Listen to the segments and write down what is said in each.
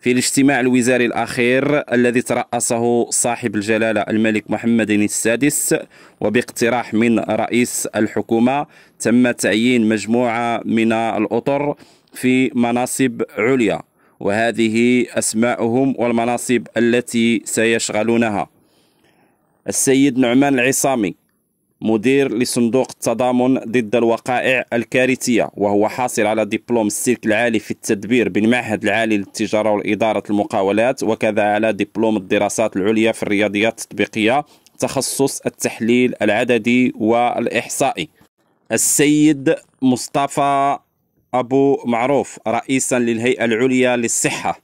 في الاجتماع الوزاري الأخير الذي ترأسه صاحب الجلالة الملك محمد السادس وباقتراح من رئيس الحكومة تم تعيين مجموعة من الأطر في مناصب عليا وهذه أسماءهم والمناصب التي سيشغلونها السيد نعمان العصامي مدير لصندوق التضامن ضد الوقائع الكارثية وهو حاصل على دبلوم السلك العالي في التدبير بالمعهد العالي للتجارة والإدارة المقاولات وكذا على دبلوم الدراسات العليا في الرياضيات التطبيقية تخصص التحليل العددي والإحصائي السيد مصطفى أبو معروف رئيسا للهيئة العليا للصحة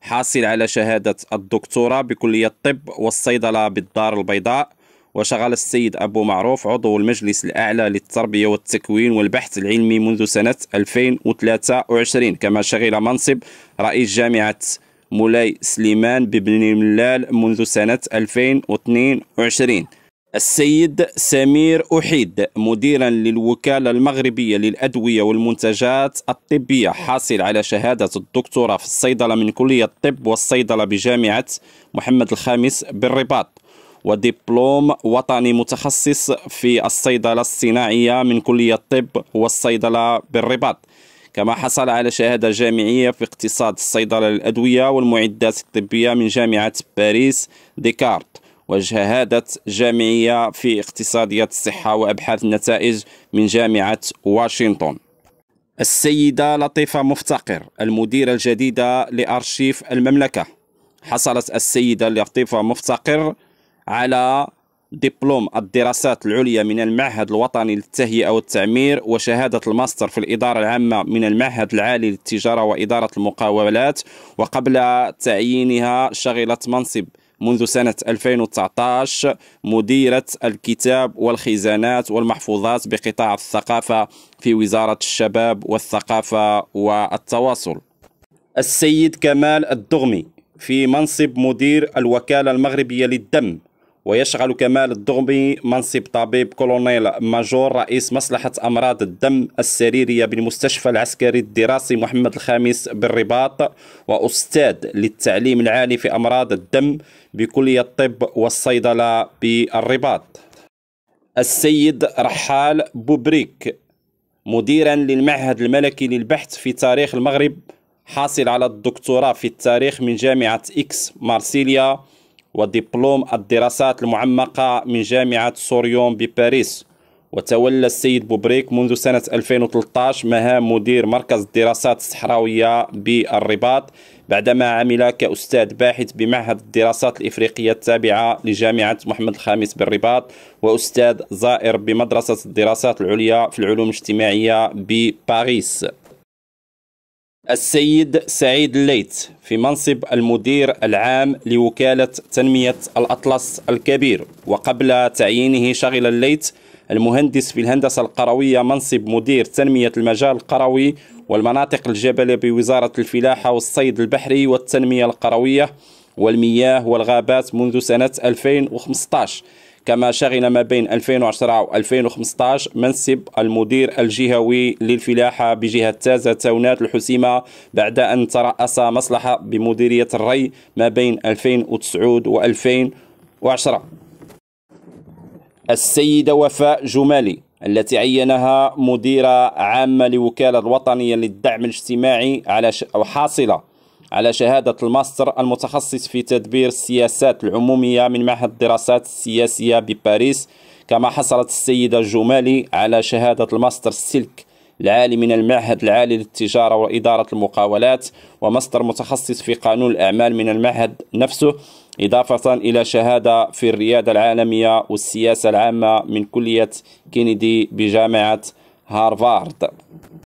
حاصل على شهادة الدكتوراه بكلية الطب والصيدلة بالدار البيضاء وشغل السيد أبو معروف عضو المجلس الأعلى للتربية والتكوين والبحث العلمي منذ سنة 2023 كما شغل منصب رئيس جامعة مولاي سليمان بن ملال منذ سنة 2022 السيد سمير أحيد مديرا للوكالة المغربية للأدوية والمنتجات الطبية حاصل على شهادة الدكتوراه في الصيدلة من كلية الطب والصيدلة بجامعة محمد الخامس بالرباط ودبلوم وطني متخصص في الصيدلة الصناعية من كلية الطب والصيدلة بالرباط كما حصل على شهادة جامعية في اقتصاد الصيدلة للأدوية والمعدات الطبية من جامعة باريس ديكارت وشهادة جامعية في اقتصادية الصحة وأبحاث النتائج من جامعة واشنطن السيدة لطيفة مفتقر المديرة الجديدة لأرشيف المملكة حصلت السيدة لطيفة مفتقر على دبلوم الدراسات العليا من المعهد الوطني للتهيئة والتعمير وشهادة الماستر في الإدارة العامة من المعهد العالي للتجارة وإدارة المقاولات وقبل تعيينها شغلت منصب منذ سنة 2019 مديرة الكتاب والخزانات والمحفوظات بقطاع الثقافة في وزارة الشباب والثقافة والتواصل السيد كمال الدغمي في منصب مدير الوكالة المغربية للدم ويشغل كمال الدغمي منصب طبيب كولونيل ماجور رئيس مصلحة أمراض الدم السريرية بالمستشفى العسكري الدراسي محمد الخامس بالرباط وأستاذ للتعليم العالي في أمراض الدم بكلية الطب والصيدلة بالرباط السيد رحال بوبريك مديرا للمعهد الملكي للبحث في تاريخ المغرب حاصل على الدكتوراه في التاريخ من جامعة إكس مارسيليا ودبلوم الدراسات المعمقة من جامعة سوريون بباريس وتولى السيد بوبريك منذ سنة 2013 مهام مدير مركز الدراسات الصحراوية بالرباط بعدما عمل كأستاذ باحث بمعهد الدراسات الإفريقية التابعة لجامعة محمد الخامس بالرباط وأستاذ زائر بمدرسة الدراسات العليا في العلوم الاجتماعية بباريس السيد سعيد الليث في منصب المدير العام لوكالة تنمية الأطلس الكبير وقبل تعيينه شغل الليث المهندس في الهندسة القروية منصب مدير تنمية المجال القروي والمناطق الجبلية بوزارة الفلاحة والصيد البحري والتنمية القروية والمياه والغابات منذ سنة 2015 كما شغل ما بين 2010 و 2015 منصب المدير الجهوي للفلاحة بجهة تازة تاونات الحسيمة بعد أن ترأس مصلحة بمديرية الري ما بين 2009 و 2010 السيدة وفاء جمالي التي عينها مديرة عامة لوكالة الوطنية للدعم الاجتماعي على حاصلة على شهادة الماستر المتخصص في تدبير السياسات العمومية من معهد الدراسات السياسية بباريس كما حصلت السيدة الجمالي على شهادة الماستر السلك العالي من المعهد العالي للتجارة وإدارة المقاولات وماستر متخصص في قانون الأعمال من المعهد نفسه إضافة إلى شهادة في الريادة العالمية والسياسة العامة من كلية كينيدي بجامعة هارفارد